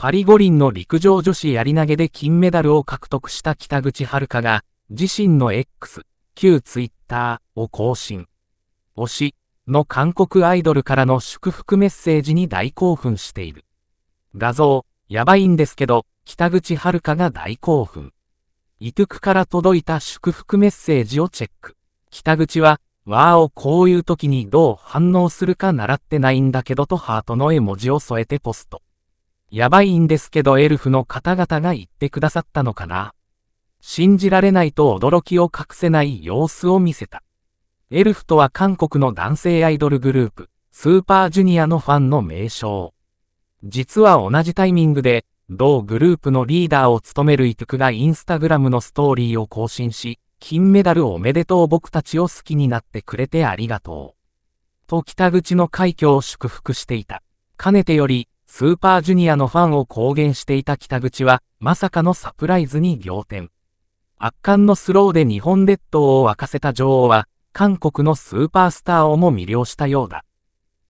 パリ五輪の陸上女子やり投げで金メダルを獲得した北口春香が、自身の X、旧 Twitter を更新。推しの韓国アイドルからの祝福メッセージに大興奮している。画像、やばいんですけど、北口春香が大興奮。イトゥクから届いた祝福メッセージをチェック。北口は、わーをこういう時にどう反応するか習ってないんだけどとハートの絵文字を添えてポスト。やばいんですけどエルフの方々が言ってくださったのかな。信じられないと驚きを隠せない様子を見せた。エルフとは韓国の男性アイドルグループ、スーパージュニアのファンの名称。実は同じタイミングで、同グループのリーダーを務めるイトクがインスタグラムのストーリーを更新し、金メダルおめでとう僕たちを好きになってくれてありがとう。と北口の快挙を祝福していた。かねてより、スーパージュニアのファンを公言していた北口は、まさかのサプライズに仰天。圧巻のスローで日本列島を沸かせた女王は、韓国のスーパースターをも魅了したようだ。